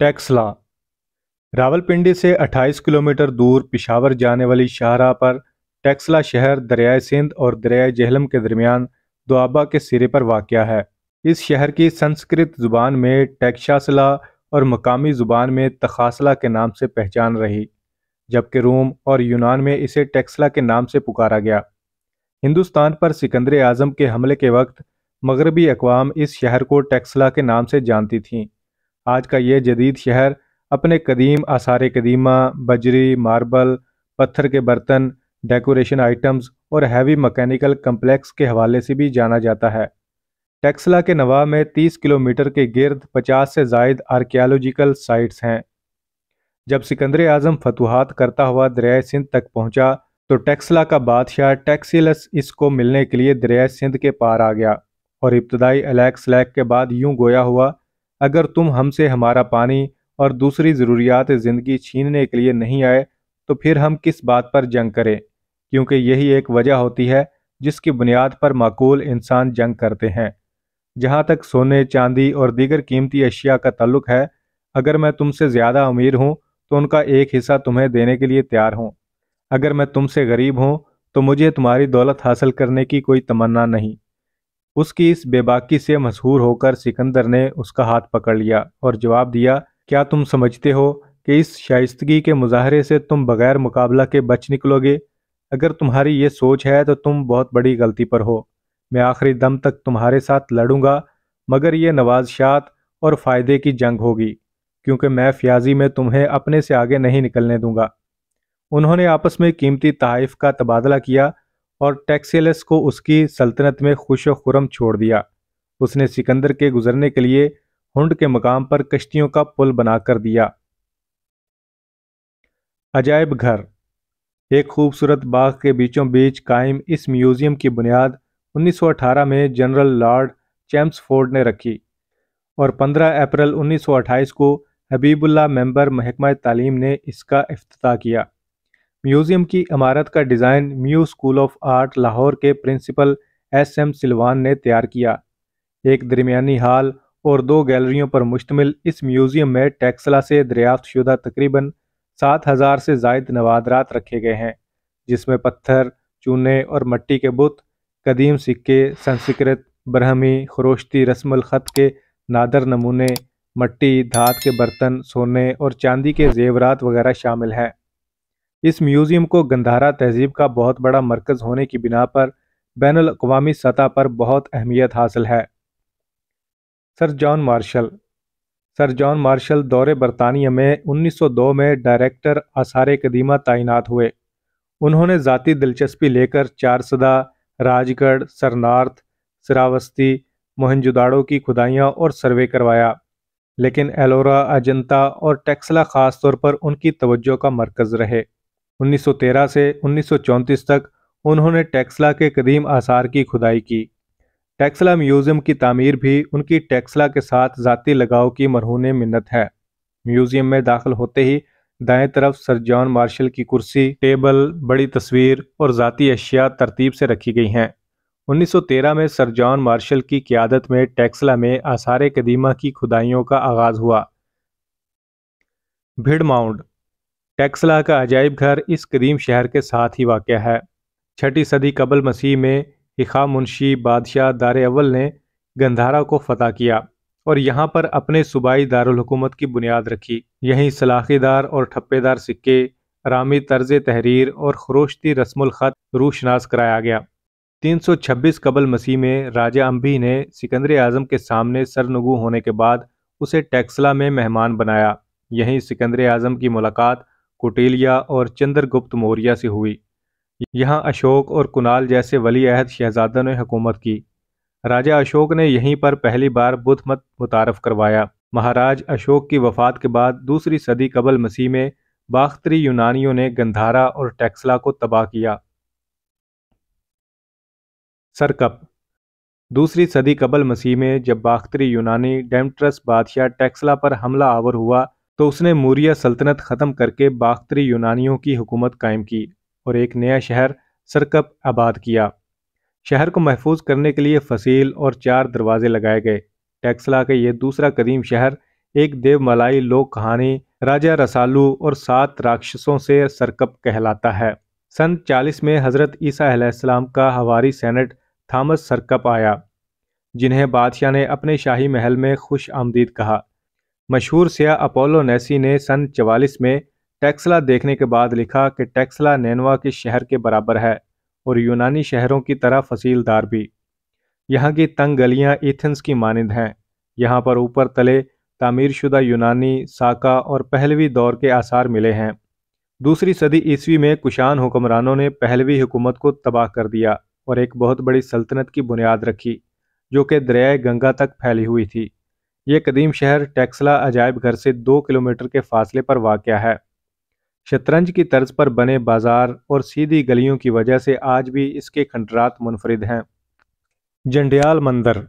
टैक्सला रावलपिंडी से 28 किलोमीटर दूर पिशावर जाने वाली शाहरा पर टैक्सला शहर दरियाए सिंध और दरियाए जहलम के दरमियान दुआबा के सिरे पर वाक़ है इस शहर की संस्कृत ज़ुबान में टैक्शासला और मकामी ज़ुबान में तखासला के नाम से पहचान रही जबकि रोम और यूनान में इसे टैक्सला के नाम से पुकारा गया हिंदुस्तान पर सिकंदर आज़म के हमले के वक्त मगरबी अकवाम इस शहर को टैक्सला के नाम से जानती थीं आज का ये जदीद शहर अपने कदीम आसार कदीमा बजरी मार्बल पत्थर के बर्तन डेकोरेशन आइटम्स और हैवी मकैनिकल कम्प्लेक्स के हवाले से भी जाना जाता है टेक्सला के नवा में 30 किलोमीटर के गर्द 50 से जायद आर्कियालॉजिकल साइट्स हैं जब सिकंदर आजम फतूहत करता हुआ दरियाए सिंध तक पहुंचा तो टेक्सला का बादशाह टेक्सिलस इसको मिलने के लिए दरिया सिंध के पार आ गया और इब्तदाई अलैक के बाद यूं गोया हुआ अगर तुम हमसे हमारा पानी और दूसरी ज़रूरियात ज़िंदगी छीनने के लिए नहीं आए तो फिर हम किस बात पर जंग करें क्योंकि यही एक वजह होती है जिसकी बुनियाद पर माकूल इंसान जंग करते हैं जहाँ तक सोने चांदी और दीगर कीमती अशिया का तल्लुक है अगर मैं तुमसे ज़्यादा अमीर हूँ तो उनका एक हिस्सा तुम्हें देने के लिए तैयार हूँ अगर मैं तुमसे गरीब हूँ तो मुझे तुम्हारी दौलत हासिल करने की कोई तमन्ना नहीं उसकी इस बेबाकी से मशहूर होकर सिकंदर ने उसका हाथ पकड़ लिया और जवाब दिया क्या तुम समझते हो कि इस शाइस्तगी के मुजाहरे से तुम बगैर मुकाबला के बच निकलोगे अगर तुम्हारी ये सोच है तो तुम बहुत बड़ी गलती पर हो मैं आखिरी दम तक तुम्हारे साथ लड़ूंगा मगर ये नवाजशात और फ़ायदे की जंग होगी क्योंकि मैं फ्याजी में तुम्हें अपने से आगे नहीं निकलने दूंगा उन्होंने आपस में कीमती तहफ़ का तबादला किया और टैक्सीलेस को उसकी सल्तनत में खुश खुरम छोड़ दिया उसने सिकंदर के गुजरने के लिए हुंड के मकाम पर कश्तियों का पुल बना कर दिया अजायब घर एक खूबसूरत बाग के बीचों बीच कायम इस म्यूज़ियम की बुनियाद 1918 में जनरल लॉर्ड चैम्सफोर्ड ने रखी और 15 अप्रैल 1928 को हबीबुल्ला मेंबर महकमा तालीम ने इसका अफ्ताह किया म्यूज़ियम की इमारत का डिज़ाइन म्यू स्कूल ऑफ आर्ट लाहौर के प्रिंसिपल एस एम सिलवान ने तैयार किया एक दरमियानी हाल और दो गैलरियों पर मुश्तमिल इस म्यूज़ियम में टैक्सला से दरियाफ्त शुदा तकरीबन सात हज़ार से जायद नवादरात रखे गए हैं जिसमें पत्थर चूने और मट्टी के बुत कदीम सिक्के संस्कृत ब्रह्मी खरोशती रस्म ख़त के नादर नमूने मट्टी धात के बर्तन सोने और चांदी के जेवरात वगैरह शामिल हैं इस म्यूज़ियम को गंधारा तहजीब का बहुत बड़ा मरकज़ होने की बिना पर बैन अवी सतह पर बहुत अहमियत हासिल है sir John Marshall sir John Marshall दौरे बरतानिया में 1902 में डायरेक्टर आसार कदीमा तैनात हुए उन्होंने ज़ाती दिलचस्पी लेकर चारसदा राजगढ़ सरनार्थ सरावस्ती मोहनजुदाड़ों की खुदाइयाँ और सर्वे करवाया लेकिन एलोरा अजंता और टेक्सला ख़ास तौर पर उनकी तवज्जो का मरकज़ रहे 1913 से 1934 तक उन्होंने टेक्सला के कदीम आसार की खुदाई की टेक्सला म्यूज़ियम की तामीर भी उनकी टेक्सला के साथ ज़ाती लगाव की मरहून मिन्नत है म्यूज़ियम में दाखिल होते ही दाएं तरफ सर जॉन मार्शल की कुर्सी टेबल बड़ी तस्वीर और जतीी अशिया तरतीब से रखी गई हैं 1913 में सर जॉन मार्शल की क्यादत में टेक्सला में आसार कदीमा की खुदाइयों का आगाज़ हुआ भिड़ माउंड टेक्सला का अजायब घर इस कदीम शहर के साथ ही वाक़ है छठी सदी कबल मसीह में हिखा मुंशी बादशाह दार अवल ने गंधारा को फतह किया और यहाँ पर अपने सूबाई दारकूमत की बुनियाद रखी यहीं सलाखीदार और ठप्पेदार सिक्के रामी तर्ज तहरीर और खरोशती रस्मखत रूशनास कराया गया 326 कबल मसीह में राजा अम्भी ने सिकंदर आजम के सामने सरनगु होने के बाद उसे टैक्सला में मेहमान बनाया यहीं सिकंदर आजम की मुलाकात कुटेलिया और चंद्रगुप्त मौर्य से हुई यहाँ अशोक और कुनाल जैसे वली अहद शहजादा ने हुकूमत की राजा अशोक ने यहीं पर पहली बार बुद्ध मत मुतारफ़ करवाया महाराज अशोक की वफात के बाद दूसरी सदी कबल मसीह में बाख्तरी यूनानियों ने गंधारा और टैक्सला को तबाह किया सरकप दूसरी सदी कबल मसीह में जब बाख्तरी यूनानी डेमट्रस बादशाह टैक्सला पर हमला आवर हुआ तो उसने मूरिया सल्तनत ख़त्म करके बाख्तरी यूनानियों की हुकूमत कायम की और एक नया शहर सरकप आबाद किया शहर को महफूज करने के लिए फसील और चार दरवाजे लगाए गए टैक्सला का यह दूसरा कदीम शहर एक देवमलाई लोक कहानी राजा रसालू और सात राक्षसों से सरकप कहलाता है सन 40 में हज़रत ईसा का हवारी सेनेट थामस सरकप आया जिन्हें बादशाह ने अपने शाही महल में खुश आमदीद कहा मशहूर सिया अपोलो नेसी ने सन चवालीस में टेक्सला देखने के बाद लिखा कि टेक्सला नैनवा के शहर के बराबर है और यूनानी शहरों की तरह फसीलदार भी यहाँ की तंग गलियाँ एथेंस की मानद हैं यहाँ पर ऊपर तले तामीरशुदा यूनानी साका और पहलवी दौर के आसार मिले हैं दूसरी सदी ईस्वी में कुशान हुक्मरानों ने पहलवी हुकूमत को तबाह कर दिया और एक बहुत बड़ी सल्तनत की बुनियाद रखी जो कि दरियाए गंगा तक फैली हुई थी ये कदीम शहर टेक्सला अजायब घर से दो किलोमीटर के फासले पर वाक़ है शतरंज की तर्ज पर बने बाजार और सीधी गलियों की वजह से आज भी इसके खंडरात मुनफरद हैं जंडियाल मंदिर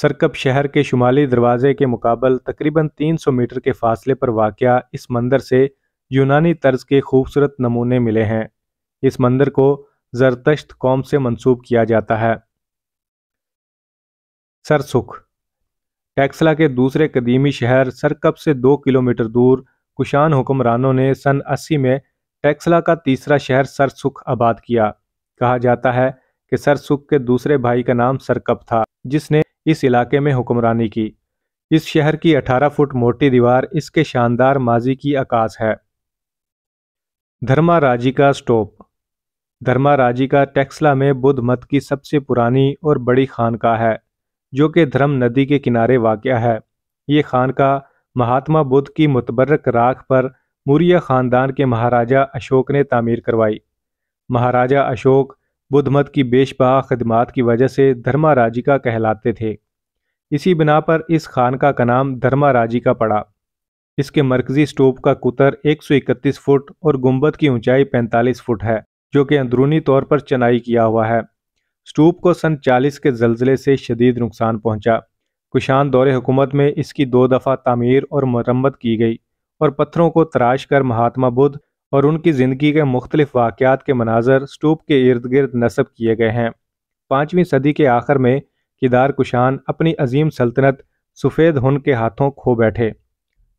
सरकप शहर के शुमाली दरवाजे के मुकाबल तकरीबन 300 मीटर के फासले पर वाक़ इस मंदिर से यूनानी तर्ज के खूबसूरत नमूने मिले हैं इस मंदिर को जरतश्त कौम से मंसूब किया जाता है सरसुख टैक्सला के दूसरे कदीमी शहर सरकप से दो किलोमीटर दूर कुशान हुक्मरानों ने सन अस्सी में टैक्सला का तीसरा शहर सरसुख आबाद किया कहा जाता है कि सरसुख के दूसरे भाई का नाम सरकप था जिसने इस इलाके में हुक्मरानी की इस शहर की 18 फुट मोटी दीवार इसके शानदार माजी की आकाश है धर्मा का स्टोप धर्मा का टेक्सला में बुद्ध मत की सबसे पुरानी और बड़ी खानका है जो कि धर्म नदी के किनारे वाक़ है ये खानका महात्मा बुद्ध की मुतबरक राख पर मुरिया ख़ानदान के महाराजा अशोक ने तामीर करवाई महाराजा अशोक बुद्ध मत की बेशबा खदमात की वजह से धर्माराजिका कहलाते थे इसी बिना पर इस खानका का नाम धर्माराजिका पड़ा इसके मरकजी स्टोप का कुतर 131 फुट और गुम्बद की ऊंचाई 45 फुट है जो कि अंदरूनी तौर पर चनाई किया हुआ है स्टूप को सन चालीस के जलजिले से शदीद नुकसान पहुंचा कुशान दौरे हुकूमत में इसकी दो दफ़ा तमीर और मरम्मत की गई और पत्थरों को तराश कर महात्मा बुद्ध और उनकी ज़िंदगी के मुख्तलिफ वाक़ात के मनाजर स्टूप के इर्द गिर्द नस्ब किए गए हैं पाँचवीं सदी के आखिर में किदार कुशान अपनी अजीम सल्तनत सफ़ेद हन के हाथों खो बैठे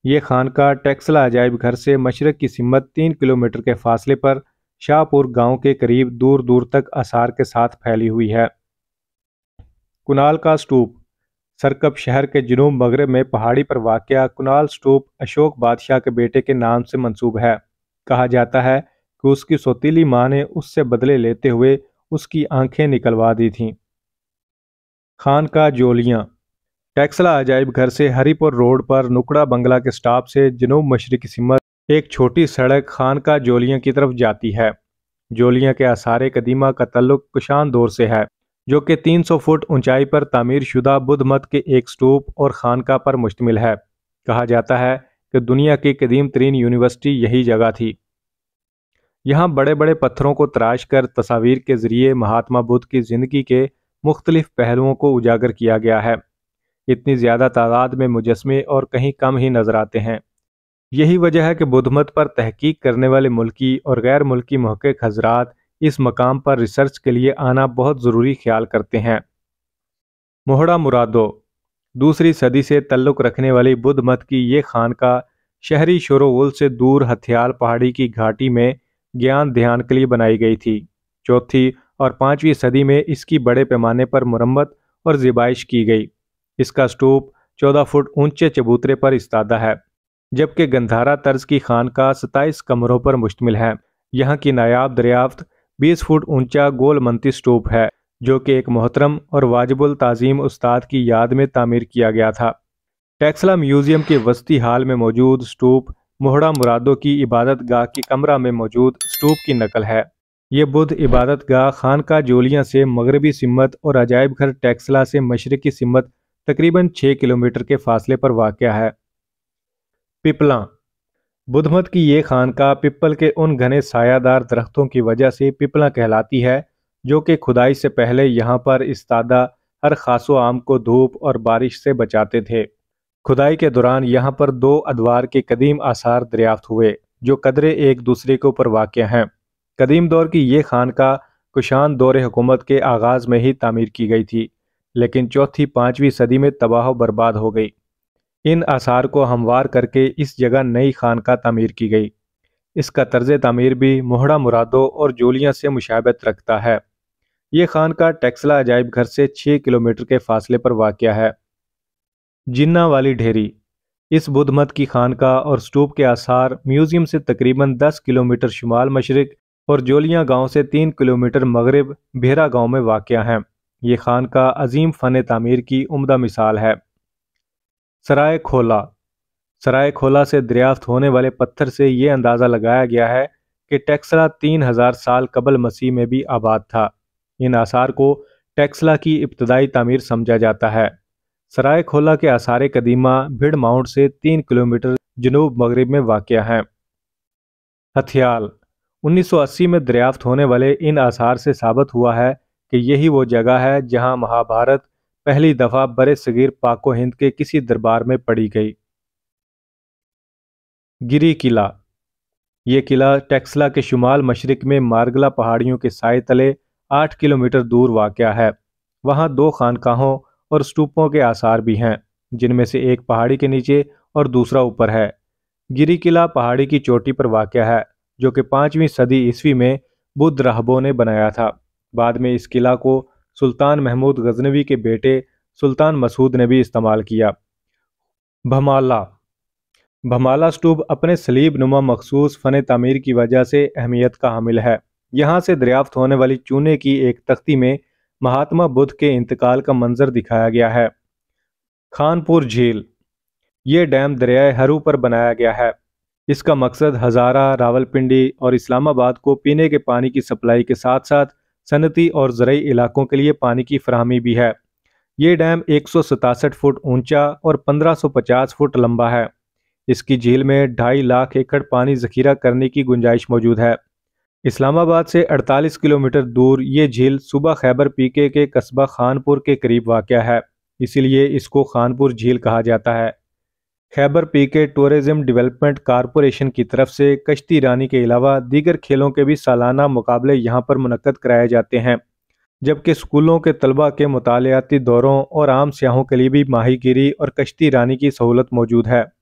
ये खानका टेक्सला अजायब घर से मशरक़ की सिमत तीन किलोमीटर के फासले पर शाहपुर गांव के करीब दूर दूर तक आसार के साथ फैली हुई है कुनाल का स्टूप सरकप शहर के जुनूब मगरब में पहाड़ी पर वाक़ कुनाल स्टूप अशोक बादशाह के बेटे के नाम से मंसूब है कहा जाता है कि उसकी सोतीली माँ ने उससे बदले लेते हुए उसकी आंखें निकलवा दी थीं खान का जोलियाँ टैक्सला अजायब घर से हरिपुर रोड पर नुकड़ा बंगला के स्टाफ से जनूब मशरक़ी सिमर एक छोटी सड़क खानका जोलियों की तरफ जाती है जोलियाँ के आसार कदीमा का तल्लुक कुशान दौर से है जो कि 300 फुट ऊंचाई पर तामीर शुदा बुद्ध मत के एक स्टूप और खानका पर मुश्तमिल है कहा जाता है कि दुनिया की कदीम तरीन यूनिवर्सिटी यही जगह थी यहाँ बड़े बड़े पत्थरों को तराश कर तस्वीर के ज़रिए महात्मा बुद्ध की ज़िंदगी के मुख्तलिफ पहलुओं को उजागर किया गया है इतनी ज़्यादा तादाद में मुजस्मे और कहीं कम ही नज़र आते हैं यही वजह है कि बुद्धमत पर तहकीक करने वाले मुल्की और गैर मुल्की महक़ हजरात इस मकाम पर रिसर्च के लिए आना बहुत ज़रूरी ख्याल करते हैं मोहड़ा मुरादो दूसरी सदी से तल्लुक़ रखने वाली बुद्ध मत की ये खानका शहरी शोरोगुल से दूर हथियाल पहाड़ी की घाटी में ज्ञान ध्यान के लिए बनाई गई थी चौथी और पाँचवीं सदी में इसकी बड़े पैमाने पर मुरम्मत और जिबाइश की गई इसका स्टूप चौदह फुट ऊंचे चबूतरे पर इस्तादा है जबकि गंधारा तर्ज की खानका सताईस कमरों पर मुश्तमिल है यहाँ की नायाब दरियाफ्त बीस फुट ऊंचा मंती स्टूप है जो कि एक मोहतरम और वाजिबुल तज़ीम उस्ताद की याद में तामीर किया गया था टैक्सला म्यूज़ियम के वस्ती हाल में मौजूद स्टूप मोहड़ा मुरादों की इबादत गाह की कमरा में मौजूद स्टूप की नकल है ये बुद्ध इबादत गाह खान का जोलियाँ से मगरबी सिमत और अजायब घर टैक्सला से मशरक़ी सिमत तकरीबन छः किलोमीटर के फासले पर वाक़ है पिपला बुधमत की ये खानका पिपल के उन घने सायादार दरख्तों की वजह से पिपला कहलाती है जो कि खुदाई से पहले यहाँ पर इस तादा हर खासो आम को धूप और बारिश से बचाते थे खुदाई के दौरान यहाँ पर दो अदवार के कदीम आसार दरियाफ्त हुए जो कदरे एक दूसरे के ऊपर वाक़ हैं कदीम दौर की ये खानका कुशान दौर हुकूमत के आगाज़ में ही तामीर की गई थी लेकिन चौथी पाँचवीं सदी में तबाह बर्बाद हो गई इन आसार को हमवार करके इस जगह नई खानका तमीर की गई इसका तर्ज तमीर भी मोहड़ा मुरादों और जोलियाँ से मुशाबत रखता है ये खानका टैक्सला अजायब घर से छः किलोमीटर के फासले पर वाक़ है जिन्ना वाली ढेरी इस बुद्ध मत की खानका और स्टूप के आसार म्यूज़ियम से तकरीबन 10 किलोमीटर शुमाल मशरक और जोलियाँ गांव से 3 किलोमीटर मगरब भेरा गांव में वाक़ हैं ये खानका अजीम फ़न तमीर की उमदा मिसाल है सराय खोला सराय खोला से दरियाफ्त होने वाले पत्थर से ये अंदाज़ा लगाया गया है कि टेक्सला तीन हज़ार साल कबल मसीह में भी आबाद था इन आसार को टेक्सला की इब्तदाई तमीर समझा जाता है सराय खोला के आसार कदीमा भिड़ माउंट से तीन किलोमीटर जनूब मगरब में वाक़ हैं हथियाल 1980 में दरियाफ्त होने वाले इन आसार से साबित हुआ है कि यही वो जगह है जहां महाभारत पहली दफ़ा बरे सगीर पाको हिंद के किसी दरबार में पड़ी गई गिरी किला ये किला टेक्सला के शुमाल मशरक में मार्गला पहाड़ियों के साय तले आठ किलोमीटर दूर वाक़ है वहाँ दो खानकाहों और स्टूपों के आसार भी हैं जिनमें से एक पहाड़ी के नीचे और दूसरा ऊपर है गिरी किला पहाड़ी की चोटी पर वाक़ है जो कि पाँचवीं सदी ईस्वी में बुद्ध राहबों ने बनाया था बाद में इस किला को सुल्तान महमूद गजनवी के बेटे सुल्तान मसूद ने भी इस्तेमाल किया भमाला भमाला स्टूब अपने सलीब नुमा मखसूस फ़न तमीर की वजह से अहमियत का हामिल है यहाँ से दरियाफ्त होने वाली चूने की एक तख्ती में महात्मा बुद्ध के इंतकाल का मंजर दिखाया गया है खानपुर झील ये डैम दरियाए हरू पर बनाया गया है इसका मकसद हज़ारा रावलपिंडी और इस्लामाबाद को पीने के पानी की सप्लाई के साथ साथ सनती और ज़रूरी इलाकों के लिए पानी की फ्राहमी भी है ये डैम एक फुट ऊंचा और 1550 फुट लंबा है इसकी झील में ढाई लाख एकड़ पानी जखीरा करने की गुंजाइश मौजूद है इस्लामाबाद से 48 किलोमीटर दूर ये झील सुबह खैबर पीके के कस्बा खानपुर के करीब वाक़ है इसीलिए इसको खानपुर झील कहा जाता है Khyber P K tourism development corporation की तरफ से कश्ती रानी के अलावा दीगर खेलों के भी सालाना मुकाबले यहाँ पर मनक़द कराए जाते हैं जबकि स्कूलों के तलबा के मतालती दौरों और आम सयाहों के लिए भी माही गिरी और कश्ती रानी की सहूलत मौजूद है